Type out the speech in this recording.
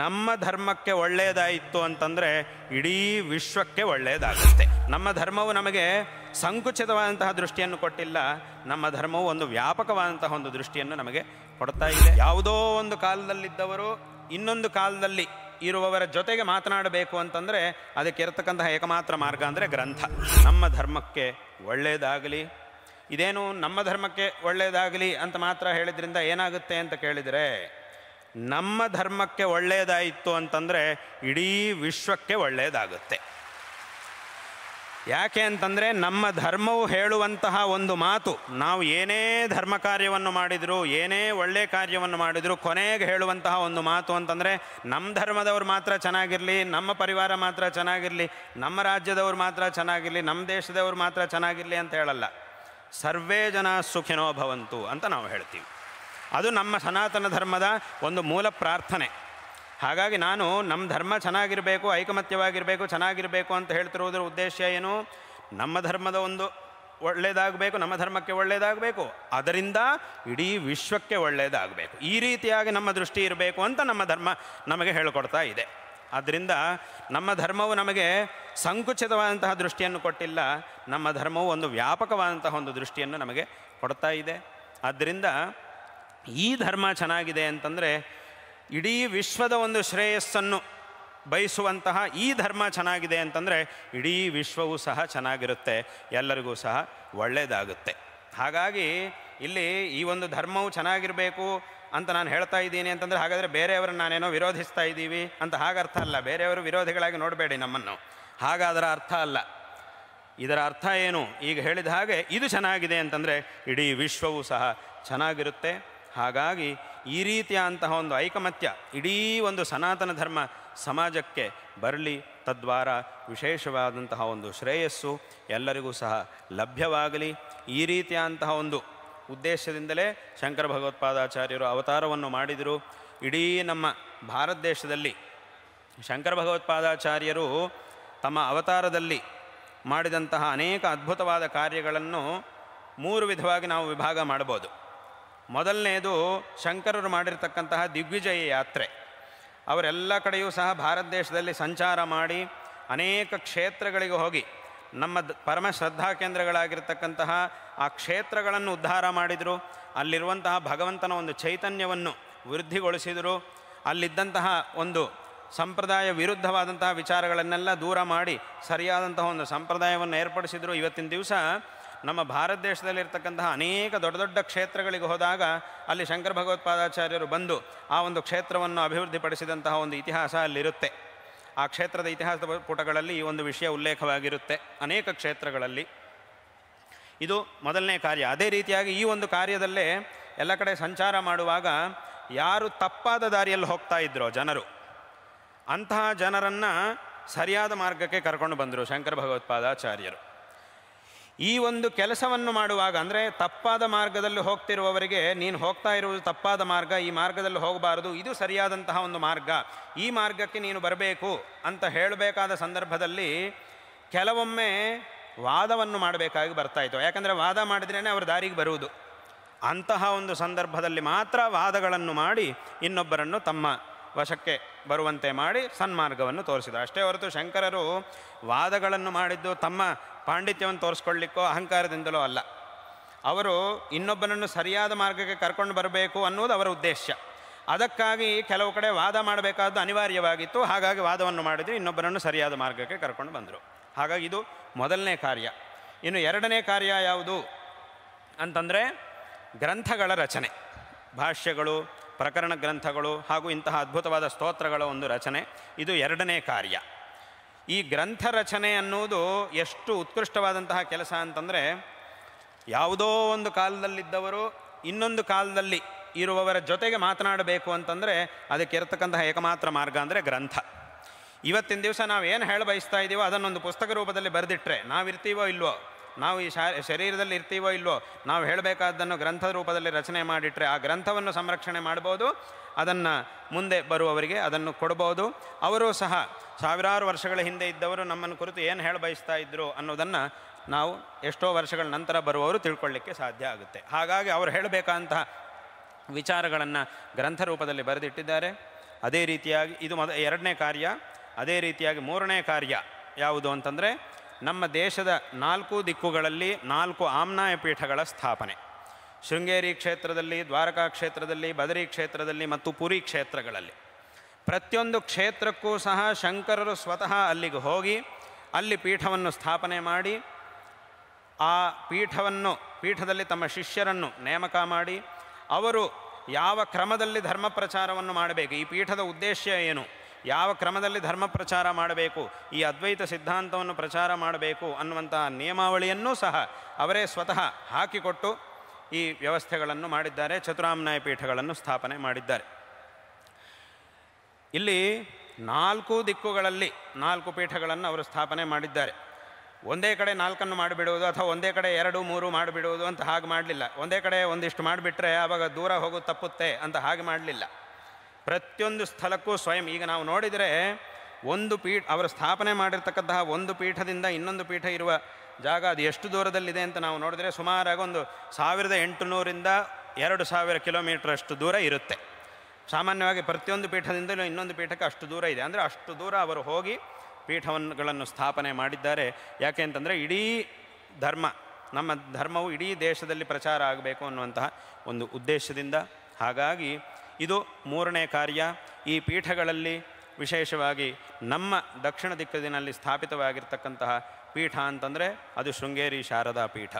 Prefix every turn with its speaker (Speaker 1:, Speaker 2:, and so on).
Speaker 1: ನಮ್ಮ ಧರ್ಮಕ್ಕೆ ಒಳ್ಳೆಯದಾಯಿತು ಅಂತಂದರೆ ಇಡೀ ವಿಶ್ವಕ್ಕೆ ಒಳ್ಳೆಯದಾಗುತ್ತೆ ನಮ್ಮ ಧರ್ಮವು ನಮಗೆ ಸಂಕುಚಿತವಾದಂತಹ ದೃಷ್ಟಿಯನ್ನು ಕೊಟ್ಟಿಲ್ಲ ನಮ್ಮ ಧರ್ಮವು ಒಂದು ವ್ಯಾಪಕವಾದಂತಹ ಒಂದು ದೃಷ್ಟಿಯನ್ನು ನಮಗೆ ಕೊಡ್ತಾ ಇದೆ ಯಾವುದೋ ಒಂದು ಕಾಲದಲ್ಲಿದ್ದವರು ಇನ್ನೊಂದು ಕಾಲದಲ್ಲಿ ಇರುವವರ ಜೊತೆಗೆ ಮಾತನಾಡಬೇಕು ಅಂತಂದರೆ ಅದಕ್ಕೆ ಇರತಕ್ಕಂತಹ ಏಕಮಾತ್ರ ಮಾರ್ಗ ಅಂದರೆ ಗ್ರಂಥ ನಮ್ಮ ಧರ್ಮಕ್ಕೆ ಒಳ್ಳೆಯದಾಗಲಿ ಇದೇನು ನಮ್ಮ ಧರ್ಮಕ್ಕೆ ಒಳ್ಳೆಯದಾಗಲಿ ಅಂತ ಮಾತ್ರ ಹೇಳಿದ್ರಿಂದ ಏನಾಗುತ್ತೆ ಅಂತ ಕೇಳಿದರೆ ನಮ್ಮ ಧರ್ಮಕ್ಕೆ ಒಳ್ಳೆಯದಾಯಿತು ಅಂತಂದರೆ ಇಡೀ ವಿಶ್ವಕ್ಕೆ ಒಳ್ಳೆಯದಾಗುತ್ತೆ ಯಾಕೆ ಅಂತಂದರೆ ನಮ್ಮ ಧರ್ಮವು ಹೇಳುವಂತಹ ಒಂದು ಮಾತು ನಾವು ಏನೇ ಧರ್ಮ ಕಾರ್ಯವನ್ನು ಮಾಡಿದರೂ ಏನೇ ಒಳ್ಳೆಯ ಕಾರ್ಯವನ್ನು ಮಾಡಿದರೂ ಕೊನೆಗೆ ಹೇಳುವಂತಹ ಒಂದು ಮಾತು ಅಂತಂದರೆ ನಮ್ಮ ಧರ್ಮದವ್ರು ಮಾತ್ರ ಚೆನ್ನಾಗಿರಲಿ ನಮ್ಮ ಪರಿವಾರ ಮಾತ್ರ ಚೆನ್ನಾಗಿರಲಿ ನಮ್ಮ ರಾಜ್ಯದವ್ರು ಮಾತ್ರ ಚೆನ್ನಾಗಿರಲಿ ನಮ್ಮ ದೇಶದವರು ಮಾತ್ರ ಚೆನ್ನಾಗಿರಲಿ ಅಂತ ಹೇಳಲ್ಲ ಸರ್ವೇ ಜನ ಸುಖಿನೋ ಭವಂತು ಅಂತ ನಾವು ಹೇಳ್ತೀವಿ ಅದು ನಮ್ಮ ಸನಾತನ ಧರ್ಮದ ಒಂದು ಮೂಲ ಪ್ರಾರ್ಥನೆ ಹಾಗಾಗಿ ನಾನು ನಮ್ಮ ಧರ್ಮ ಚೆನ್ನಾಗಿರಬೇಕು ಐಕಮತ್ಯವಾಗಿರಬೇಕು ಚೆನ್ನಾಗಿರಬೇಕು ಅಂತ ಹೇಳ್ತಿರುವುದರ ಉದ್ದೇಶ ಏನು ನಮ್ಮ ಧರ್ಮದ ಒಂದು ಒಳ್ಳೆಯದಾಗಬೇಕು ನಮ್ಮ ಧರ್ಮಕ್ಕೆ ಒಳ್ಳೆಯದಾಗಬೇಕು ಅದರಿಂದ ಇಡೀ ವಿಶ್ವಕ್ಕೆ ಒಳ್ಳೆಯದಾಗಬೇಕು ಈ ರೀತಿಯಾಗಿ ನಮ್ಮ ದೃಷ್ಟಿ ಇರಬೇಕು ಅಂತ ನಮ್ಮ ಧರ್ಮ ನಮಗೆ ಹೇಳಿಕೊಡ್ತಾ ಇದೆ ಆದ್ದರಿಂದ ನಮ್ಮ ಧರ್ಮವು ನಮಗೆ ಸಂಕುಚಿತವಾದಂತಹ ದೃಷ್ಟಿಯನ್ನು ಕೊಟ್ಟಿಲ್ಲ ನಮ್ಮ ಧರ್ಮವು ಒಂದು ವ್ಯಾಪಕವಾದಂತಹ ಒಂದು ದೃಷ್ಟಿಯನ್ನು ನಮಗೆ ಕೊಡ್ತಾ ಇದೆ ಆದ್ದರಿಂದ ಈ ಧರ್ಮ ಚೆನ್ನಾಗಿದೆ ಅಂತಂದರೆ ಇಡೀ ವಿಶ್ವದ ಒಂದು ಶ್ರೇಯಸ್ಸನ್ನು ಬಯಸುವಂತಹ ಈ ಧರ್ಮ ಚೆನ್ನಾಗಿದೆ ಅಂತಂದರೆ ಇಡೀ ವಿಶ್ವವೂ ಸಹ ಚೆನ್ನಾಗಿರುತ್ತೆ ಎಲ್ಲರಿಗೂ ಸಹ ಒಳ್ಳೆಯದಾಗುತ್ತೆ ಹಾಗಾಗಿ ಇಲ್ಲಿ ಈ ಒಂದು ಧರ್ಮವು ಚೆನ್ನಾಗಿರಬೇಕು ಅಂತ ನಾನು ಹೇಳ್ತಾ ಇದ್ದೀನಿ ಅಂತಂದರೆ ಹಾಗಾದರೆ ಬೇರೆಯವರು ನಾನೇನೋ ವಿರೋಧಿಸ್ತಾ ಇದ್ದೀವಿ ಅಂತ ಅರ್ಥ ಅಲ್ಲ ಬೇರೆಯವರು ವಿರೋಧಿಗಳಾಗಿ ನೋಡಬೇಡಿ ನಮ್ಮನ್ನು ಹಾಗಾದರ ಅರ್ಥ ಅಲ್ಲ ಇದರ ಅರ್ಥ ಏನು ಈಗ ಹೇಳಿದ ಹಾಗೆ ಇದು ಚೆನ್ನಾಗಿದೆ ಅಂತಂದರೆ ಇಡೀ ವಿಶ್ವವೂ ಸಹ ಚೆನ್ನಾಗಿರುತ್ತೆ ಹಾಗಾಗಿ ಈ ರೀತಿಯಾದಂತಹ ಒಂದು ಐಕಮತ್ಯ ಇಡೀ ಒಂದು ಸನಾತನ ಧರ್ಮ ಸಮಾಜಕ್ಕೆ ಬರಲಿ ತದ್ವಾರ ವಿಶೇಷವಾದಂತಹ ಒಂದು ಶ್ರೇಯಸ್ಸು ಎಲ್ಲರಿಗೂ ಸಹ ಲಭ್ಯವಾಗಲಿ ಈ ರೀತಿಯಾದಂತಹ ಒಂದು ಉದ್ದೇಶದಿಂದಲೇ ಶಂಕರ ಭಗವತ್ಪಾದಾಚಾರ್ಯರು ಅವತಾರವನ್ನು ಮಾಡಿದರು ಇಡೀ ನಮ್ಮ ಭಾರತ ದೇಶದಲ್ಲಿ ಶಂಕರ ಭಗವತ್ಪಾದಾಚಾರ್ಯರು ತಮ್ಮ ಅವತಾರದಲ್ಲಿ ಮಾಡಿದಂತಹ ಅನೇಕ ಅದ್ಭುತವಾದ ಕಾರ್ಯಗಳನ್ನು ಮೂರು ವಿಧವಾಗಿ ನಾವು ವಿಭಾಗ ಮಾಡ್ಬೋದು ಮೊದಲನೆಯದು ಶಂಕರರು ಮಾಡಿರ್ತಕ್ಕಂತಹ ದಿಗ್ವಿಜಯ ಯಾತ್ರೆ ಅವರೆಲ್ಲ ಕಡೆಯೂ ಸಹ ಭಾರತ ದೇಶದಲ್ಲಿ ಸಂಚಾರ ಮಾಡಿ ಅನೇಕ ಕ್ಷೇತ್ರಗಳಿಗೆ ಹೋಗಿ ನಮ್ಮ ಪರಮ ಶ್ರದ್ಧಾ ಕೇಂದ್ರಗಳಾಗಿರ್ತಕ್ಕಂತಹ ಆ ಕ್ಷೇತ್ರಗಳನ್ನು ಉದ್ಧಾರ ಮಾಡಿದರು ಅಲ್ಲಿರುವಂತಹ ಭಗವಂತನ ಒಂದು ಚೈತನ್ಯವನ್ನು ವೃದ್ಧಿಗೊಳಿಸಿದರು ಅಲ್ಲಿದ್ದಂತಹ ಒಂದು ಸಂಪ್ರದಾಯ ವಿರುದ್ಧವಾದಂತಹ ವಿಚಾರಗಳನ್ನೆಲ್ಲ ದೂರ ಮಾಡಿ ಸರಿಯಾದಂತಹ ಒಂದು ಸಂಪ್ರದಾಯವನ್ನು ಏರ್ಪಡಿಸಿದರು ಇವತ್ತಿನ ದಿವಸ ನಮ್ಮ ಭಾರತ ದೇಶದಲ್ಲಿರ್ತಕ್ಕಂತಹ ಅನೇಕ ದೊಡ್ಡ ದೊಡ್ಡ ಕ್ಷೇತ್ರಗಳಿಗೆ ಹೋದಾಗ ಅಲ್ಲಿ ಶಂಕರ ಭಗವತ್ಪಾದಾಚಾರ್ಯರು ಬಂದು ಆ ಒಂದು ಕ್ಷೇತ್ರವನ್ನು ಅಭಿವೃದ್ಧಿಪಡಿಸಿದಂತಹ ಒಂದು ಇತಿಹಾಸ ಅಲ್ಲಿರುತ್ತೆ ಆ ಕ್ಷೇತ್ರದ ಇತಿಹಾಸದ ಪುಟಗಳಲ್ಲಿ ಈ ಒಂದು ವಿಷಯ ಉಲ್ಲೇಖವಾಗಿರುತ್ತೆ ಅನೇಕ ಕ್ಷೇತ್ರಗಳಲ್ಲಿ ಇದು ಮೊದಲನೇ ಕಾರ್ಯ ಅದೇ ರೀತಿಯಾಗಿ ಈ ಒಂದು ಕಾರ್ಯದಲ್ಲೇ ಎಲ್ಲ ಕಡೆ ಸಂಚಾರ ಮಾಡುವಾಗ ಯಾರು ತಪ್ಪಾದ ದಾರಿಯಲ್ಲಿ ಹೋಗ್ತಾ ಇದ್ರೋ ಜನರು ಅಂತಹ ಜನರನ್ನು ಸರಿಯಾದ ಮಾರ್ಗಕ್ಕೆ ಕರ್ಕೊಂಡು ಬಂದರು ಶಂಕರ ಭಗವತ್ಪಾದಾಚಾರ್ಯರು ಈ ಒಂದು ಕೆಲಸವನ್ನು ಮಾಡುವಾಗ ಅಂದರೆ ತಪ್ಪಾದ ಮಾರ್ಗದಲ್ಲಿ ಹೋಗ್ತಿರುವವರಿಗೆ ನೀನು ಹೋಗ್ತಾ ಇರುವುದು ತಪ್ಪಾದ ಮಾರ್ಗ ಈ ಮಾರ್ಗದಲ್ಲಿ ಹೋಗಬಾರದು ಇದು ಸರಿಯಾದಂತಹ ಒಂದು ಮಾರ್ಗ ಈ ಮಾರ್ಗಕ್ಕೆ ನೀನು ಬರಬೇಕು ಅಂತ ಹೇಳಬೇಕಾದ ಸಂದರ್ಭದಲ್ಲಿ ಕೆಲವೊಮ್ಮೆ ವಾದವನ್ನು ಮಾಡಬೇಕಾಗಿ ಬರ್ತಾಯಿತ್ತು ಯಾಕಂದರೆ ವಾದ ಮಾಡಿದ್ರೇ ಅವರ ದಾರಿಗೆ ಬರುವುದು ಅಂತಹ ಒಂದು ಸಂದರ್ಭದಲ್ಲಿ ಮಾತ್ರ ವಾದಗಳನ್ನು ಮಾಡಿ ಇನ್ನೊಬ್ಬರನ್ನು ತಮ್ಮ ವಶಕ್ಕೆ ಬರುವಂತೆ ಮಾಡಿ ಸನ್ಮಾರ್ಗವನ್ನು ತೋರಿಸಿದರು ಅಷ್ಟೇ ಹೊರತು ಶಂಕರರು ವಾದಗಳನ್ನು ಮಾಡಿದ್ದು ತಮ್ಮ ಪಾಂಡಿತ್ಯವನ್ನು ತೋರಿಸ್ಕೊಳ್ಳಿಕ್ಕೋ ಅಹಂಕಾರದಿಂದಲೋ ಅಲ್ಲ ಅವರು ಇನ್ನೊಬ್ಬನನ್ನು ಸರಿಯಾದ ಮಾರ್ಗಕ್ಕೆ ಕರ್ಕೊಂಡು ಬರಬೇಕು ಅನ್ನೋದು ಅವರ ಉದ್ದೇಶ ಅದಕ್ಕಾಗಿ ಕೆಲವು ಕಡೆ ವಾದ ಮಾಡಬೇಕಾದ್ದು ಅನಿವಾರ್ಯವಾಗಿತ್ತು ಹಾಗಾಗಿ ವಾದವನ್ನು ಮಾಡಿದರೆ ಇನ್ನೊಬ್ಬರನ್ನು ಸರಿಯಾದ ಮಾರ್ಗಕ್ಕೆ ಕರ್ಕೊಂಡು ಬಂದರು ಹಾಗಾಗಿ ಇದು ಮೊದಲನೇ ಕಾರ್ಯ ಇನ್ನು ಎರಡನೇ ಕಾರ್ಯ ಯಾವುದು ಅಂತಂದರೆ ಗ್ರಂಥಗಳ ರಚನೆ ಭಾಷ್ಯಗಳು ಪ್ರಕರಣ ಗ್ರಂಥಗಳು ಹಾಗೂ ಇಂತಹ ಅದ್ಭುತವಾದ ಸ್ತೋತ್ರಗಳ ಒಂದು ರಚನೆ ಇದು ಎರಡನೇ ಕಾರ್ಯ ಈ ಗ್ರಂಥ ರಚನೆ ಅನ್ನುವುದು ಎಷ್ಟು ಉತ್ಕೃಷ್ಟವಾದಂತಹ ಕೆಲಸ ಅಂತಂದರೆ ಯಾವುದೋ ಒಂದು ಕಾಲದಲ್ಲಿದ್ದವರು ಇನ್ನೊಂದು ಕಾಲದಲ್ಲಿ ಇರುವವರ ಜೊತೆಗೆ ಮಾತನಾಡಬೇಕು ಅಂತಂದರೆ ಅದಕ್ಕೆ ಇರತಕ್ಕಂತಹ ಏಕಮಾತ್ರ ಮಾರ್ಗ ಅಂದರೆ ಗ್ರಂಥ ಇವತ್ತಿನ ದಿವಸ ನಾವು ಏನು ಹೇಳ ಇದ್ದೀವೋ ಅದನ್ನೊಂದು ಪುಸ್ತಕ ರೂಪದಲ್ಲಿ ಬರೆದಿಟ್ಟರೆ ನಾವಿರ್ತೀವೋ ಇಲ್ವೋ ನಾವು ಈ ಶಾ ಶರೀರದಲ್ಲಿ ಇರ್ತೀವೋ ಇಲ್ವೋ ನಾವು ಹೇಳಬೇಕಾದ್ದನ್ನು ಗ್ರಂಥದ ರೂಪದಲ್ಲಿ ರಚನೆ ಮಾಡಿಟ್ರೆ ಆ ಗ್ರಂಥವನ್ನು ಸಂರಕ್ಷಣೆ ಮಾಡ್ಬೋದು ಅದನ್ನು ಮುಂದೆ ಬರುವವರಿಗೆ ಅದನ್ನು ಕೊಡ್ಬೋದು ಅವರು ಸಹ ಸಾವಿರಾರು ವರ್ಷಗಳ ಹಿಂದೆ ಇದ್ದವರು ನಮ್ಮನ್ನು ಕುರಿತು ಏನು ಹೇಳ ಬಯಸ್ತಾ ಇದ್ದರು ಅನ್ನೋದನ್ನು ನಾವು ಎಷ್ಟೋ ವರ್ಷಗಳ ನಂತರ ಬರುವವರು ತಿಳ್ಕೊಳ್ಳಿಕ್ಕೆ ಸಾಧ್ಯ ಆಗುತ್ತೆ ಹಾಗಾಗಿ ಅವರು ಹೇಳಬೇಕಂತಹ ವಿಚಾರಗಳನ್ನು ಗ್ರಂಥ ರೂಪದಲ್ಲಿ ಬರೆದಿಟ್ಟಿದ್ದಾರೆ ಅದೇ ರೀತಿಯಾಗಿ ಇದು ಮೊದ ಎರಡನೇ ಕಾರ್ಯ ಅದೇ ರೀತಿಯಾಗಿ ಮೂರನೇ ಕಾರ್ಯ ಯಾವುದು ಅಂತಂದರೆ ನಮ್ಮ ದೇಶದ ನಾಲ್ಕು ದಿಕ್ಕುಗಳಲ್ಲಿ ನಾಲ್ಕು ಆಮ್ನಾಯ ಪೀಠಗಳ ಸ್ಥಾಪನೆ ಶೃಂಗೇರಿ ಕ್ಷೇತ್ರದಲ್ಲಿ ದ್ವಾರಕಾ ಕ್ಷೇತ್ರದಲ್ಲಿ ಬದರಿ ಕ್ಷೇತ್ರದಲ್ಲಿ ಮತ್ತು ಪುರಿ ಕ್ಷೇತ್ರಗಳಲ್ಲಿ ಪ್ರತಿಯೊಂದು ಕ್ಷೇತ್ರಕ್ಕೂ ಸಹ ಶಂಕರರು ಸ್ವತಃ ಅಲ್ಲಿಗೆ ಹೋಗಿ ಅಲ್ಲಿ ಪೀಠವನ್ನು ಸ್ಥಾಪನೆ ಮಾಡಿ ಆ ಪೀಠವನ್ನು ಪೀಠದಲ್ಲಿ ತಮ್ಮ ಶಿಷ್ಯರನ್ನು ನೇಮಕ ಮಾಡಿ ಅವರು ಯಾವ ಕ್ರಮದಲ್ಲಿ ಧರ್ಮ ಪ್ರಚಾರವನ್ನು ಮಾಡಬೇಕು ಈ ಪೀಠದ ಉದ್ದೇಶ ಏನು ಯಾವ ಕ್ರಮದಲ್ಲಿ ಧರ್ಮ ಪ್ರಚಾರ ಮಾಡಬೇಕು ಈ ಅದ್ವೈತ ಸಿದ್ಧಾಂತವನ್ನು ಪ್ರಚಾರ ಮಾಡಬೇಕು ಅನ್ನುವಂತಹ ನಿಯಮಾವಳಿಯನ್ನೂ ಸಹ ಅವರೇ ಸ್ವತಃ ಹಾಕಿಕೊಟ್ಟು ಈ ವ್ಯವಸ್ಥೆಗಳನ್ನು ಮಾಡಿದ್ದಾರೆ ಚತುರಾಮ್ನಾಯ ಪೀಠಗಳನ್ನು ಸ್ಥಾಪನೆ ಮಾಡಿದ್ದಾರೆ ಇಲ್ಲಿ ನಾಲ್ಕು ದಿಕ್ಕುಗಳಲ್ಲಿ ನಾಲ್ಕು ಪೀಠಗಳನ್ನು ಅವರು ಸ್ಥಾಪನೆ ಮಾಡಿದ್ದಾರೆ ಒಂದೇ ಕಡೆ ನಾಲ್ಕನ್ನು ಮಾಡಿಬಿಡುವುದು ಅಥವಾ ಒಂದೇ ಕಡೆ ಎರಡು ಮೂರು ಮಾಡಿಬಿಡುವುದು ಅಂತ ಹಾಗೆ ಮಾಡಲಿಲ್ಲ ಒಂದೇ ಕಡೆ ಒಂದಿಷ್ಟು ಮಾಡಿಬಿಟ್ರೆ ಆವಾಗ ದೂರ ಹೋಗೋದು ತಪ್ಪುತ್ತೆ ಅಂತ ಹಾಗೆ ಮಾಡಲಿಲ್ಲ ಪ್ರತಿಯೊಂದು ಸ್ಥಳಕ್ಕೂ ಸ್ವಯಂ ಈಗ ನಾವು ನೋಡಿದರೆ ಒಂದು ಪೀಠ ಅವರು ಸ್ಥಾಪನೆ ಮಾಡಿರ್ತಕ್ಕಂತಹ ಒಂದು ಪೀಠದಿಂದ ಇನ್ನೊಂದು ಪೀಠ ಇರುವ ಜಾಗ ಅದು ಎಷ್ಟು ದೂರದಲ್ಲಿದೆ ಅಂತ ನಾವು ನೋಡಿದರೆ ಸುಮಾರಾಗಿ ಒಂದು ಸಾವಿರದ ಎಂಟುನೂರಿಂದ ಎರಡು ಸಾವಿರ ಕಿಲೋಮೀಟ್ರ್ ಅಷ್ಟು ದೂರ ಇರುತ್ತೆ ಸಾಮಾನ್ಯವಾಗಿ ಪ್ರತಿಯೊಂದು ಪೀಠದಿಂದಲೂ ಇನ್ನೊಂದು ಪೀಠಕ್ಕೆ ಅಷ್ಟು ದೂರ ಇದೆ ಅಂದರೆ ಅಷ್ಟು ದೂರ ಅವರು ಹೋಗಿ ಪೀಠವನ್ನುಗಳನ್ನು ಸ್ಥಾಪನೆ ಮಾಡಿದ್ದಾರೆ ಯಾಕೆ ಅಂತಂದರೆ ಇಡೀ ಧರ್ಮ ನಮ್ಮ ಧರ್ಮವು ಇಡೀ ದೇಶದಲ್ಲಿ ಪ್ರಚಾರ ಆಗಬೇಕು ಅನ್ನುವಂತಹ ಒಂದು ಉದ್ದೇಶದಿಂದ ಹಾಗಾಗಿ ಇದು ಮೂರನೇ ಕಾರ್ಯ ಈ ಪೀಠಗಳಲ್ಲಿ ವಿಶೇಷವಾಗಿ ನಮ್ಮ ದಕ್ಷಿಣ ದಿಕ್ಕಿನಲ್ಲಿ ಸ್ಥಾಪಿತವಾಗಿರ್ತಕ್ಕಂತಹ ಪೀಠ ಅಂತಂದರೆ ಅದು ಶೃಂಗೇರಿ ಶಾರದಾ ಪೀಠ